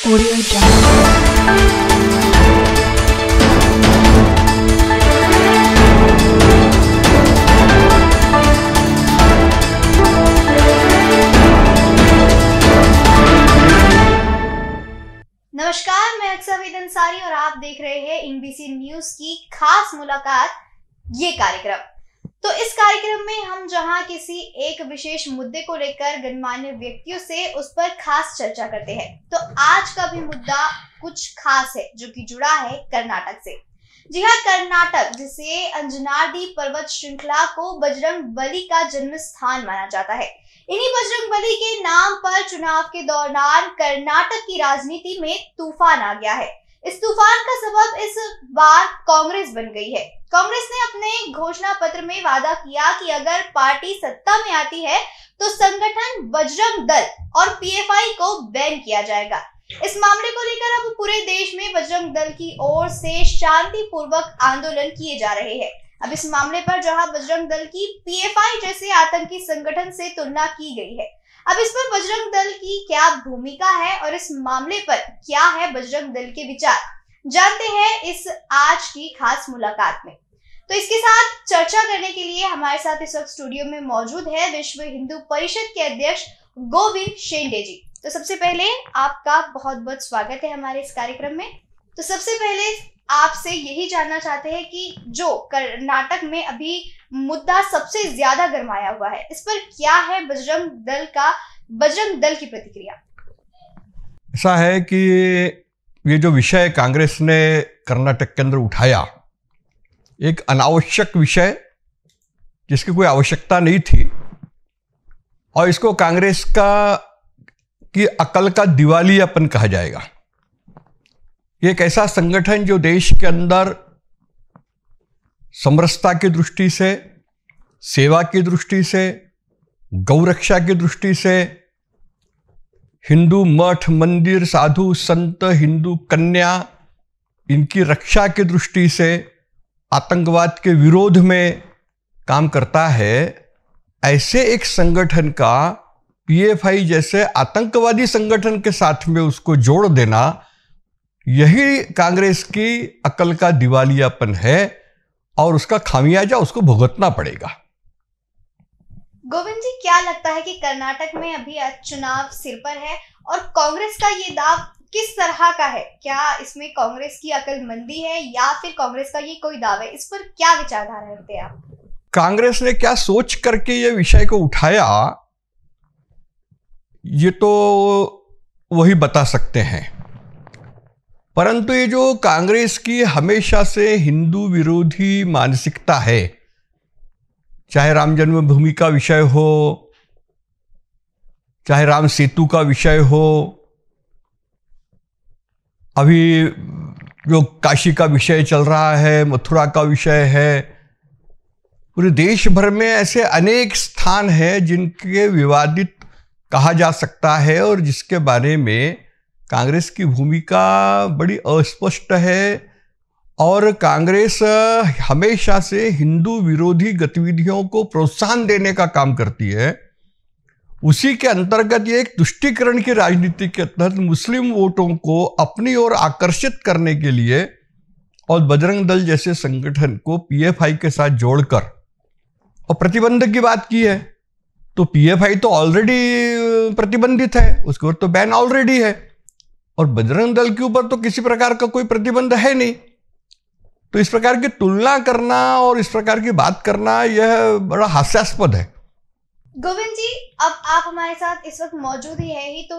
Audio नमस्कार मैं अक्सर अंसारी और आप देख रहे हैं इनबीसी न्यूज की खास मुलाकात ये कार्यक्रम तो इस कार्यक्रम में हम जहां किसी एक विशेष मुद्दे को लेकर गणमान्य व्यक्तियों से उस पर खास चर्चा करते हैं तो आज का भी मुद्दा कुछ खास है जो कि जुड़ा है कर्नाटक से जी हाँ कर्नाटक जिसे अंजनाडी पर्वत श्रृंखला को बजरंग बली का जन्म स्थान माना जाता है इन्हीं बजरंग बली के नाम पर चुनाव के दौरान कर्नाटक की राजनीति में तूफान आ गया है इस तूफान का सबब इस बार कांग्रेस बन गई है कांग्रेस ने अपने घोषणा पत्र में वादा किया कि अगर पार्टी सत्ता में आती है तो संगठन बजरंग दल और पीएफआई को बैन किया जाएगा इस मामले को लेकर अब पूरे देश में बजरंग दल की ओर से शांतिपूर्वक आंदोलन किए जा रहे हैं अब इस मामले पर जहां बजरंग दल की पीएफआई जैसे आतंकी संगठन से तुलना की गई है अब इस पर बजरंग दल की क्या भूमिका है और इस मामले पर क्या है बजरंग दल के विचार जानते हैं इस आज की खास मुलाकात में तो इसके साथ चर्चा करने के लिए हमारे साथ इस वक्त स्टूडियो में मौजूद है विश्व हिंदू परिषद के अध्यक्ष गोविंद शेंडे जी तो सबसे पहले आपका बहुत बहुत स्वागत है हमारे इस कार्यक्रम में तो सबसे पहले आपसे यही जानना चाहते हैं कि जो कर्नाटक में अभी मुद्दा सबसे ज्यादा गरमाया हुआ है इस पर क्या है बजरंग दल का बजरंग दल की प्रतिक्रिया ऐसा है कि ये जो विषय कांग्रेस ने कर्नाटक के अंदर उठाया एक अनावश्यक विषय जिसकी कोई आवश्यकता नहीं थी और इसको कांग्रेस का की अकल का दिवालियापन कहा जाएगा ये एक ऐसा संगठन जो देश के अंदर समरसता की दृष्टि से सेवा की दृष्टि से गौरक्षा की दृष्टि से हिंदू मठ मंदिर साधु संत हिंदू कन्या इनकी रक्षा की दृष्टि से आतंकवाद के विरोध में काम करता है ऐसे एक संगठन का पीएफआई जैसे आतंकवादी संगठन के साथ में उसको जोड़ देना यही कांग्रेस की अकल का दिवालियापन है और उसका खामियाजा उसको भुगतना पड़ेगा गोविंद जी क्या लगता है कि कर्नाटक में अभी चुनाव सिर पर है और कांग्रेस का ये दाव किस तरह का है क्या इसमें कांग्रेस की अकल मंदी है या फिर कांग्रेस का ये कोई दाव है इस पर क्या विचारधारा रखते हैं आप कांग्रेस ने क्या सोच करके ये विषय को उठाया ये तो वही बता सकते हैं परंतु ये जो कांग्रेस की हमेशा से हिंदू विरोधी मानसिकता है चाहे राम जन्मभूमि का विषय हो चाहे राम सेतु का विषय हो अभी जो काशी का विषय चल रहा है मथुरा का विषय है पूरे देश भर में ऐसे अनेक स्थान हैं जिनके विवादित कहा जा सकता है और जिसके बारे में कांग्रेस की भूमिका बड़ी अस्पष्ट है और कांग्रेस हमेशा से हिंदू विरोधी गतिविधियों को प्रोत्साहन देने का काम करती है उसी के अंतर्गत ये एक तुष्टिकरण की राजनीति के तहत मुस्लिम वोटों को अपनी ओर आकर्षित करने के लिए और बजरंग दल जैसे संगठन को पीएफआई के साथ जोड़कर और प्रतिबंध की बात की है तो पीएफआई तो ऑलरेडी प्रतिबंधित है उसके ऊपर तो बैन ऑलरेडी है और बजरंग दल के ऊपर तो किसी प्रकार का कोई प्रतिबंध है नहीं तो इस प्रकार की तुलना करना और इस प्रकार की बात करना यह बड़ा हास्यास्पद है गोविंद जी अब आप हमारे साथ इस वक्त मौजूद ही है ही तो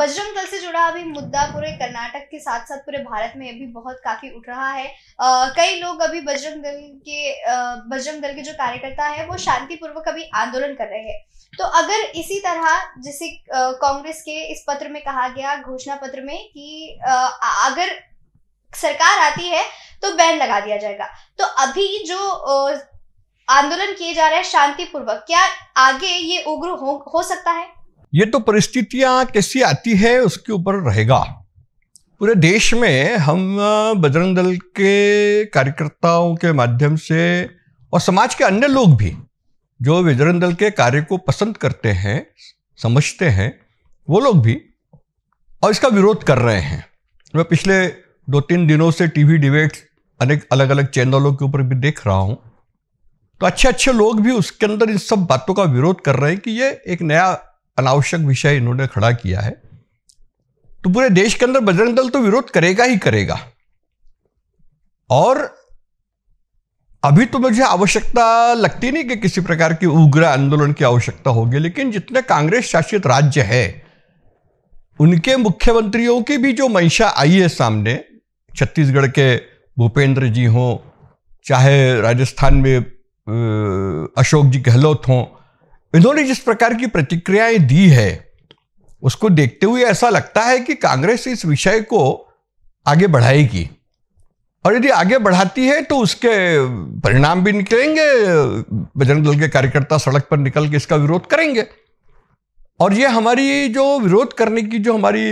बजरंग दल से जुड़ा अभी मुद्दा पूरे कर्नाटक के साथ साथ पूरे भारत में अभी बहुत काफी उठ रहा है आ, कई लोग अभी बजरंग दल के बजरंग दल के जो कार्यकर्ता है वो शांतिपूर्वक अभी आंदोलन कर रहे हैं तो अगर इसी तरह जैसे कांग्रेस के इस पत्र में कहा गया घोषणा पत्र में कि आ, अगर सरकार आती है तो बैन लगा दिया जाएगा तो अभी जो आंदोलन किए जा रहे हैं शांतिपूर्वक क्या आगे ये उग्र हो, हो सकता है ये तो परिस्थितियां कैसी आती है उसके ऊपर रहेगा पूरे देश में हम बजरंग दल के कार्यकर्ताओं के माध्यम से और समाज के अन्य लोग भी जो बजरंग दल के कार्य को पसंद करते हैं समझते हैं वो लोग भी और इसका विरोध कर रहे हैं मैं पिछले दो तीन दिनों से टीवी डिबेट अनेक अलग अलग चैनलों के ऊपर भी देख रहा हूँ तो अच्छे अच्छे लोग भी उसके अंदर इन सब बातों का विरोध कर रहे हैं कि ये एक नया अनावश्यक विषय इन्होंने खड़ा किया है तो पूरे देश के अंदर बजरंग दल तो विरोध करेगा ही करेगा और अभी तो मुझे आवश्यकता लगती नहीं कि किसी प्रकार की उग्र आंदोलन की आवश्यकता होगी लेकिन जितने कांग्रेस शासित राज्य है उनके मुख्यमंत्रियों की भी जो मंशा आई है सामने छत्तीसगढ़ के भूपेंद्र जी हों चाहे राजस्थान में अशोक जी गहलोत हों इन्होंने जिस प्रकार की प्रतिक्रियाएं दी है उसको देखते हुए ऐसा लगता है कि कांग्रेस इस विषय को आगे बढ़ाएगी और यदि आगे बढ़ाती है तो उसके परिणाम भी निकलेंगे बजरंग दल के कार्यकर्ता सड़क पर निकल के इसका विरोध करेंगे और ये हमारी जो विरोध करने की जो हमारी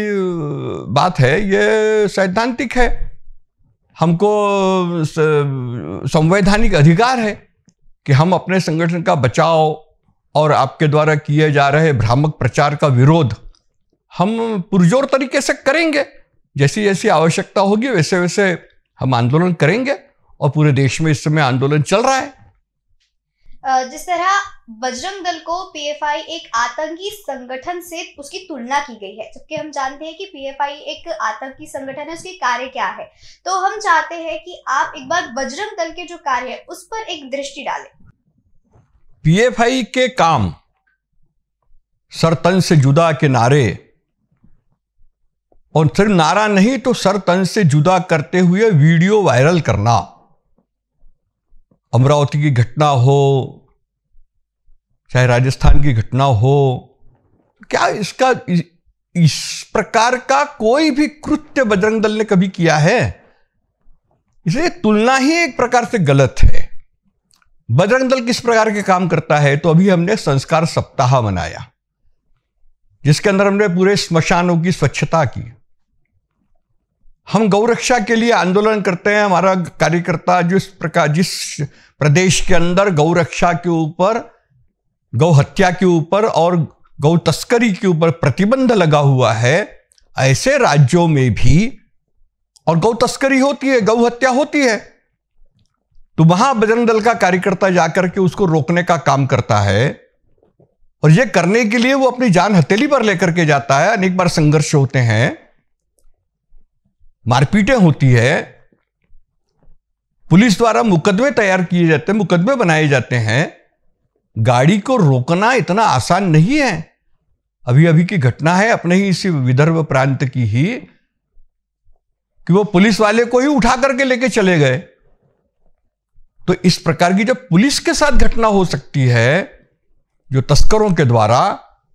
बात है ये सैद्धांतिक है हमको संवैधानिक अधिकार है कि हम अपने संगठन का बचाव और आपके द्वारा किए जा रहे भ्रामक प्रचार का विरोध हम पुरजोर तरीके से करेंगे जैसी जैसी आवश्यकता होगी वैसे वैसे हम आंदोलन करेंगे और पूरे देश में इस समय आंदोलन चल रहा है जिस तरह बजरंग दल को पीएफआई एक आतंकी संगठन से उसकी तुलना की गई है जबकि हम जानते हैं कि पीएफआई एक आतंकी संगठन है उसके कार्य क्या है तो हम चाहते हैं कि आप एक बार बजरंग दल के जो कार्य है उस पर एक दृष्टि डालें पीएफआई के काम सरतन से जुदा के नारे और सिर्फ नारा नहीं तो सरतन से जुदा करते हुए वीडियो वायरल करना अमरावती की घटना हो चाहे राजस्थान की घटना हो क्या इसका इस, प्रकार का कोई भी कृत्य बजरंग दल ने कभी किया है इसलिए तुलना ही एक प्रकार से गलत है बजरंग दल किस प्रकार के काम करता है तो अभी हमने संस्कार सप्ताह मनाया जिसके अंदर हमने पूरे स्मशानों की स्वच्छता की हम गौरक्षा के लिए आंदोलन करते हैं हमारा कार्यकर्ता जिस प्रकार जिस प्रदेश के अंदर गौरक्षा के ऊपर गौ हत्या के ऊपर और गौ तस्करी के ऊपर प्रतिबंध लगा हुआ है ऐसे राज्यों में भी और गौ तस्करी होती है गौ हत्या होती है तो वहां बजरंग दल का कार्यकर्ता जाकर के उसको रोकने का काम करता है और ये करने के लिए वो अपनी जान हथेली पर लेकर के जाता है अनेक बार संघर्ष होते हैं मारपीटें होती है पुलिस द्वारा मुकदमे तैयार किए जाते हैं मुकदमे बनाए जाते हैं गाड़ी को रोकना इतना आसान नहीं है अभी अभी की घटना है अपने ही इसी विदर्भ प्रांत की ही कि वो पुलिस वाले को ही उठा करके लेके चले गए तो इस प्रकार की जब पुलिस के साथ घटना हो सकती है जो तस्करों के द्वारा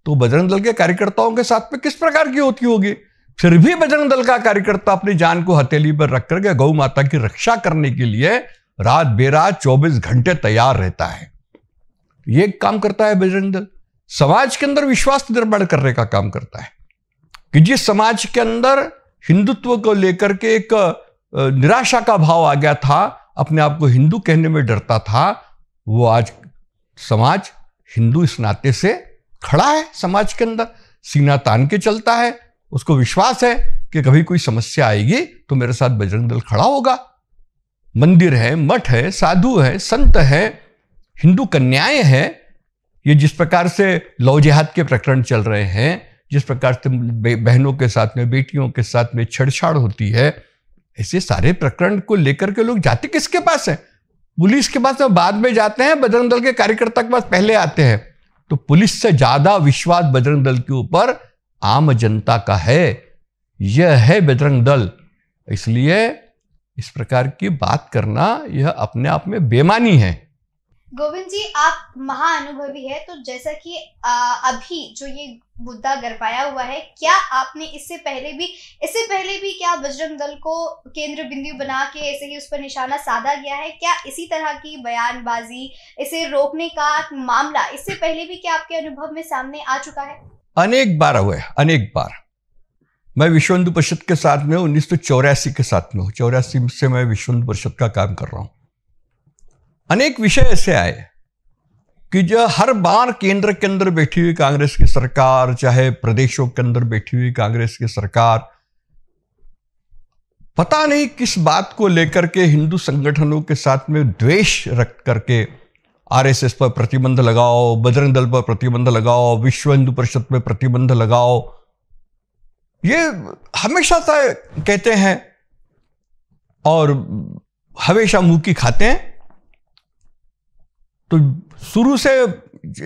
तो बजरंग दल के कार्यकर्ताओं के साथ में किस प्रकार की होती होगी फिर भी बजरंग दल का कार्यकर्ता अपनी जान को हथेली पर रख करके गौ माता की रक्षा करने के लिए रात बेरात 24 घंटे तैयार रहता है ये काम करता है बजरंग दल समाज के अंदर विश्वास निर्माण करने का काम करता है कि जिस समाज के अंदर हिंदुत्व को लेकर के एक निराशा का भाव आ गया था अपने आप को हिंदू कहने में डरता था वो आज समाज हिंदू इस नाते से खड़ा है समाज के अंदर सीना तान के चलता है उसको विश्वास है कि कभी कोई समस्या आएगी तो मेरे साथ बजरंग दल खड़ा होगा मंदिर है मठ है साधु है संत है हिंदू कन्याएं हैं ये जिस प्रकार से लव जिहाद के प्रकरण चल रहे हैं जिस प्रकार से बहनों के साथ में बेटियों के साथ में छेड़छाड़ होती है ऐसे सारे प्रकरण को लेकर के लोग जाते किसके पास है पुलिस के पास में बाद में जाते हैं बजरंग दल के कार्यकर्ता के पास पहले आते हैं तो पुलिस से ज्यादा विश्वास बजरंग दल के ऊपर आम जनता का है यह है बजरंग दल इसलिए इस प्रकार की बात करना यह अपने आप में बेमानी है गोविंद जी आप महाअनुभवी है तो जैसा कि आ, अभी जो ये मुद्दा गरपाया हुआ है क्या आपने इससे पहले भी इससे पहले भी क्या बजरंग दल को केंद्र बिंदु बना के ऐसे ही उस पर निशाना साधा गया है क्या इसी तरह की बयानबाजी इसे रोकने का मामला इससे पहले भी क्या आपके अनुभव में सामने आ चुका है अनेक बार हुए अनेक बार मैं विश्व हिंदू परिषद के साथ में उन्नीस के साथ में हूँ चौरासी से मैं विश्व हिंदू परिषद का काम कर रहा हूँ अनेक विषय ऐसे आए कि जो हर बार केंद्र के अंदर बैठी हुई कांग्रेस की सरकार चाहे प्रदेशों के अंदर बैठी हुई कांग्रेस की सरकार पता नहीं किस बात को लेकर के हिंदू संगठनों के साथ में द्वेष रख करके आरएसएस पर प्रतिबंध लगाओ बजरंग दल पर प्रतिबंध लगाओ विश्व हिंदू परिषद पर प्रतिबंध लगाओ ये हमेशा तय कहते हैं और हमेशा मुंह की खाते हैं तो शुरू से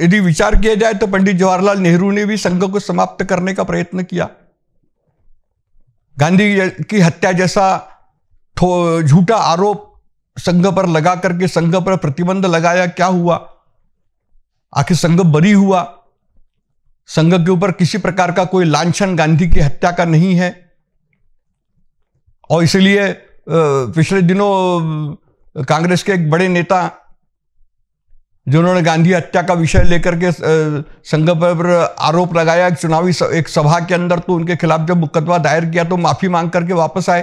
यदि विचार किया जाए तो पंडित जवाहरलाल नेहरू ने भी संघ को समाप्त करने का प्रयत्न किया गांधी की हत्या जैसा झूठा आरोप संघ पर लगा करके संघ पर प्रतिबंध लगाया क्या हुआ आखिर संघ बरी हुआ संघ के ऊपर किसी प्रकार का कोई लांछन गांधी की हत्या का नहीं है और इसलिए पिछले दिनों कांग्रेस के एक बड़े नेता जिन्होंने गांधी हत्या का विषय लेकर के संघ पर आरोप लगाया एक चुनावी एक सभा के अंदर तो उनके खिलाफ जब मुकदमा दायर किया तो माफी मांग करके वापस आए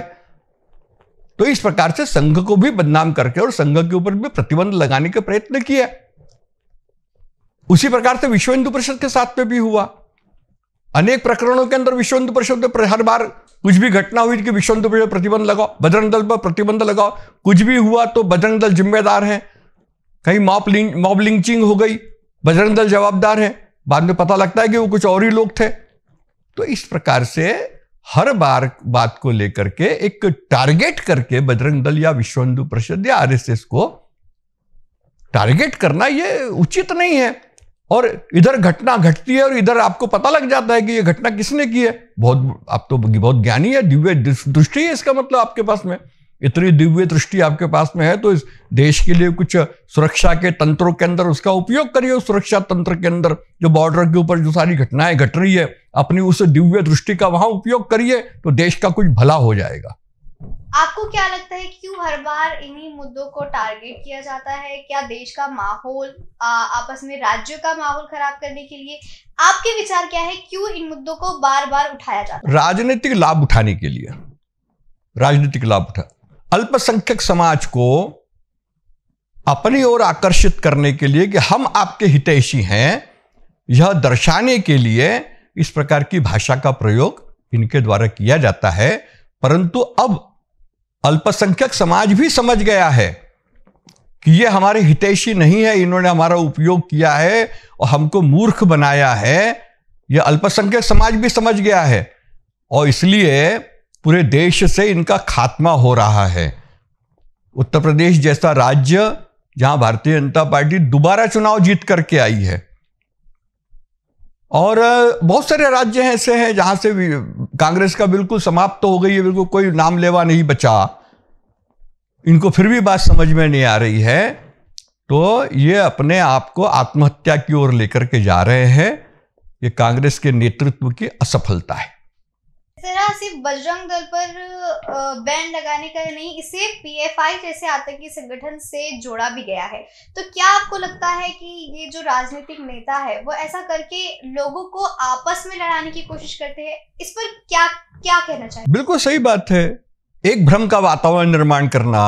तो इस प्रकार से संघ को भी बदनाम करके और संघ के ऊपर भी प्रतिबंध लगाने के प्रयत्न किया उसी प्रकार से विश्व हिंदू परिषद के साथ में भी हुआ अनेक प्रकरणों के अंदर विश्व हिंदू परिषद में हर बार कुछ भी घटना हुई कि विश्व हिंदू परिषद प्रतिबंध लगाओ बजरंग दल पर प्रतिबंध लगाओ कुछ भी हुआ तो बजरंग दल जिम्मेदार है कहीं मॉप लिंच मॉब लिंचिंग हो गई बजरंग दल जवाबदार है बाद में पता लगता है कि वो कुछ और ही लोग थे तो इस प्रकार से हर बार बात को लेकर के एक टारगेट करके बजरंग दल या विश्व हिंदू परिषद या आरएसएस को टारगेट करना ये उचित नहीं है और इधर घटना घटती है और इधर आपको पता लग जाता है कि ये घटना किसने की है बहुत आप तो बहुत ज्ञानी है दिव्य दृष्टि है इसका मतलब आपके पास में इतनी दिव्य दृष्टि आपके पास में है तो इस देश के लिए कुछ सुरक्षा के तंत्रों के अंदर उसका उपयोग करिए उस सुरक्षा तंत्र के अंदर जो बॉर्डर के ऊपर जो सारी घटनाएं घट रही है अपनी उस दिव्य दृष्टि का वहां उपयोग करिए तो देश का कुछ भला हो जाएगा आपको क्या लगता है क्यों हर बार इन्हीं मुद्दों को टारगेट किया जाता है क्या देश का माहौल आपस में राज्यों का माहौल खराब करने के लिए आपके विचार क्या है क्यों इन मुद्दों को बार बार उठाया जाता है राजनीतिक लाभ उठाने के लिए राजनीतिक लाभ उठा अल्पसंख्यक समाज को अपनी ओर आकर्षित करने के लिए कि हम आपके हितैषी हैं यह दर्शाने के लिए इस प्रकार की भाषा का प्रयोग इनके द्वारा किया जाता है परंतु अब अल्पसंख्यक समाज भी समझ गया है कि ये हमारे हितैषी नहीं है इन्होंने हमारा उपयोग किया है और हमको मूर्ख बनाया है यह अल्पसंख्यक समाज भी समझ गया है और इसलिए पूरे देश से इनका खात्मा हो रहा है उत्तर प्रदेश जैसा राज्य जहां भारतीय जनता पार्टी दोबारा चुनाव जीत करके आई है और बहुत सारे राज्य ऐसे हैं जहां से कांग्रेस का बिल्कुल समाप्त तो हो गई है बिल्कुल कोई नाम लेवा नहीं बचा इनको फिर भी बात समझ में नहीं आ रही है तो ये अपने आप को आत्महत्या की ओर लेकर के जा रहे हैं ये कांग्रेस के नेतृत्व की असफलता है तरह सिर्फ बजरंग दल पर बैन लगाने का नहीं इसे पीएफआई जैसे आतंकी संगठन से जोड़ा भी गया है तो क्या आपको लगता है कि ये जो राजनीतिक नेता है वो ऐसा करके लोगों को आपस में लड़ाने की कोशिश करते हैं इस पर क्या क्या कहना चाहिए बिल्कुल सही बात है एक भ्रम का वातावरण निर्माण करना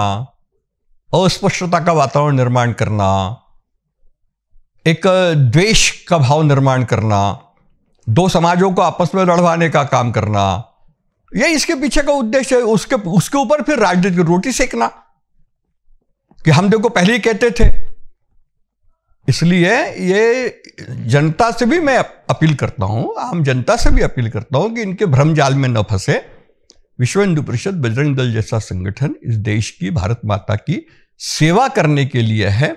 अस्पष्टता का वातावरण निर्माण करना एक द्वेष का भाव निर्माण करना दो समाजों को आपस में लड़वाने का काम करना ये इसके पीछे का उद्देश्य है उसके उसके ऊपर फिर राजनीतिक रोटी सेकना कि हम देखो पहले ही कहते थे इसलिए ये जनता से भी मैं अपील करता हूं आम जनता से भी अपील करता हूं कि इनके भ्रम जाल में न फंसे विश्व हिंदू परिषद बजरंग दल जैसा संगठन इस देश की भारत माता की सेवा करने के लिए है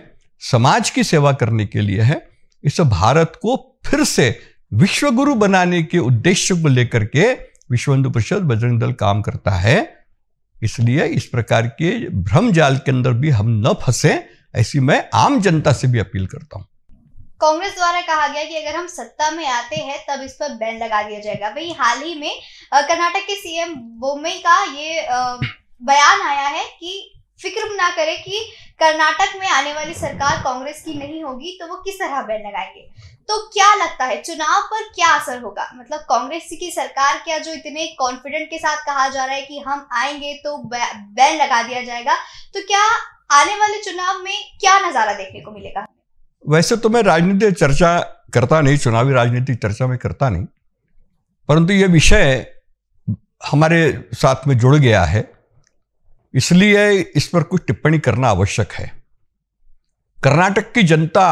समाज की सेवा करने के लिए है इस भारत को फिर से विश्व गुरु बनाने के उद्देश्य को लेकर के विश्व हिंदू परिषद बजरंग दल काम करता है इसलिए इस प्रकार के भ्रम जाल के अंदर भी हम न फंसे ऐसी मैं आम जनता से भी अपील करता हूँ कांग्रेस द्वारा कहा गया कि अगर हम सत्ता में आते हैं तब इस पर बैन लगा दिया जाएगा वही हाल ही में कर्नाटक के सीएम बोमई का ये बयान आया है कि फिक्र ना करें कि कर्नाटक में आने वाली सरकार कांग्रेस की नहीं होगी तो वो किस तरह बैन लगाएंगे तो क्या लगता है चुनाव पर क्या असर होगा मतलब कांग्रेस की सरकार क्या जो इतने कॉन्फिडेंट के साथ कहा जा रहा है कि हम आएंगे तो बैन लगा दिया जाएगा तो क्या आने वाले चुनाव में क्या नजारा देखने को मिलेगा वैसे तो मैं राजनीतिक चर्चा करता नहीं चुनावी राजनीतिक चर्चा में करता नहीं परंतु यह विषय हमारे साथ में जुड़ गया है इसलिए इस पर कुछ टिप्पणी करना आवश्यक है कर्नाटक की जनता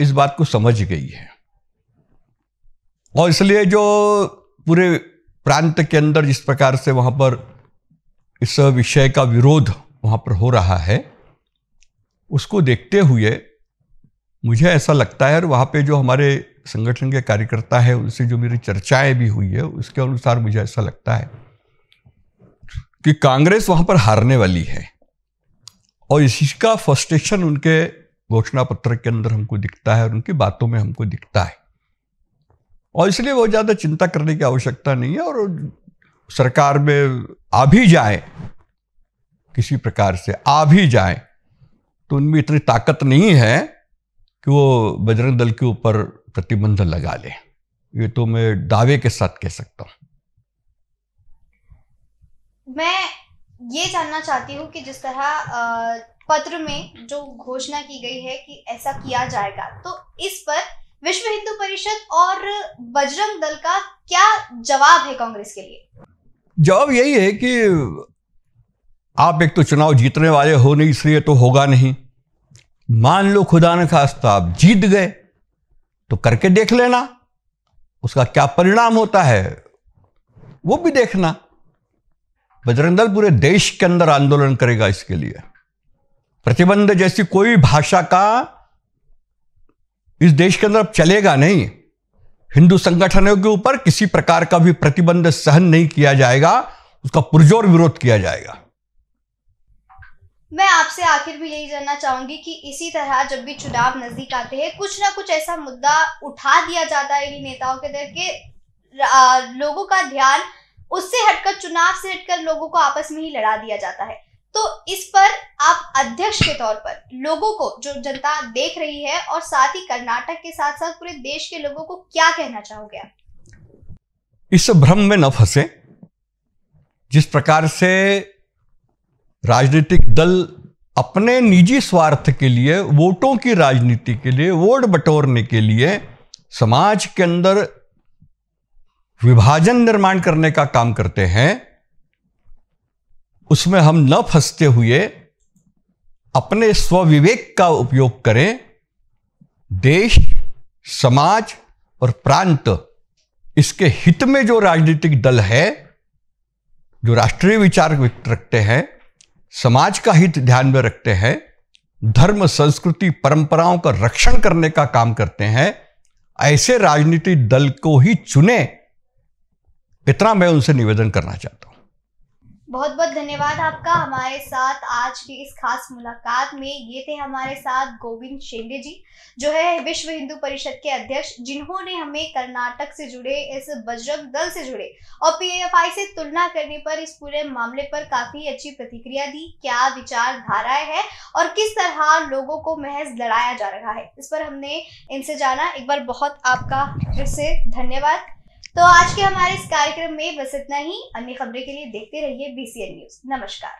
इस बात को समझ गई है और इसलिए जो पूरे प्रांत के अंदर जिस प्रकार से वहां पर इस विषय का विरोध वहां पर हो रहा है उसको देखते हुए मुझे ऐसा लगता है और वहाँ पे जो हमारे संगठन के कार्यकर्ता है उनसे जो मेरी चर्चाएं भी हुई है उसके अनुसार मुझे ऐसा लगता है कि कांग्रेस वहां पर हारने वाली है और इसका फर्स्टेशन उनके घोषणा पत्र के अंदर हमको दिखता है और उनकी बातों में हमको दिखता है और इसलिए वो ज़्यादा चिंता करने की आवश्यकता नहीं है और सरकार में आ भी जाए किसी प्रकार से आ भी जाए तो उनमें इतनी ताकत नहीं है कि वो बजरंग दल के ऊपर प्रतिबंध लगा ले ये तो मैं दावे के साथ कह सकता हूँ मैं ये जानना चाहती हूँ कि जिस तरह पत्र में जो घोषणा की गई है कि ऐसा किया जाएगा तो इस पर विश्व हिंदू परिषद और बजरंग दल का क्या जवाब है कांग्रेस के लिए जवाब यही है कि आप एक तो चुनाव जीतने वाले हो नहीं इसलिए तो होगा नहीं मान लो खुदा ने खास्ता आप जीत गए तो करके देख लेना उसका क्या परिणाम होता है वो भी देखना बजरंग दल पूरे देश के अंदर आंदोलन करेगा इसके लिए प्रतिबंध जैसी कोई भाषा का इस देश के अंदर अब चलेगा नहीं हिंदू संगठनों के ऊपर किसी प्रकार का भी प्रतिबंध सहन नहीं किया जाएगा उसका पुरजोर विरोध किया जाएगा मैं आपसे आखिर भी यही जानना चाहूंगी कि इसी तरह जब भी चुनाव नजदीक आते हैं कुछ ना कुछ ऐसा मुद्दा उठा दिया जाता है इन नेताओं के दर के लोगों का ध्यान उससे हटकर चुनाव से हटकर लोगों को आपस में ही लड़ा दिया जाता है तो इस पर अध्यक्ष के तौर पर लोगों को जो जनता देख रही है और साथ ही कर्नाटक के साथ साथ पूरे देश के लोगों को क्या कहना चाहोगे आप इस भ्रम में न फंसे जिस प्रकार से राजनीतिक दल अपने निजी स्वार्थ के लिए वोटों की राजनीति के लिए वोट बटोरने के लिए समाज के अंदर विभाजन निर्माण करने का काम करते हैं उसमें हम न फंसते हुए अपने स्वविवेक का उपयोग करें देश समाज और प्रांत इसके हित में जो राजनीतिक दल है जो राष्ट्रीय विचार रखते हैं समाज का हित ध्यान में रखते हैं धर्म संस्कृति परंपराओं का रक्षण करने का काम करते हैं ऐसे राजनीतिक दल को ही चुने इतना मैं उनसे निवेदन करना चाहता हूं बहुत बहुत धन्यवाद आपका हमारे साथ आज की इस खास मुलाकात में ये थे हमारे साथ गोविंद शेंडे जी जो है विश्व हिंदू परिषद के अध्यक्ष जिन्होंने हमें कर्नाटक से जुड़े इस बजरंग दल से जुड़े और पीएफआई से तुलना करने पर इस पूरे मामले पर काफी अच्छी प्रतिक्रिया दी क्या विचारधाराएं है और किस तरह लोगों को महज लड़ाया जा रहा है इस पर हमने इनसे जाना एक बार बहुत आपका फिर से धन्यवाद तो आज के हमारे इस कार्यक्रम में बस इतना ही अन्य खबरें के लिए देखते रहिए बीसीएन न्यूज नमस्कार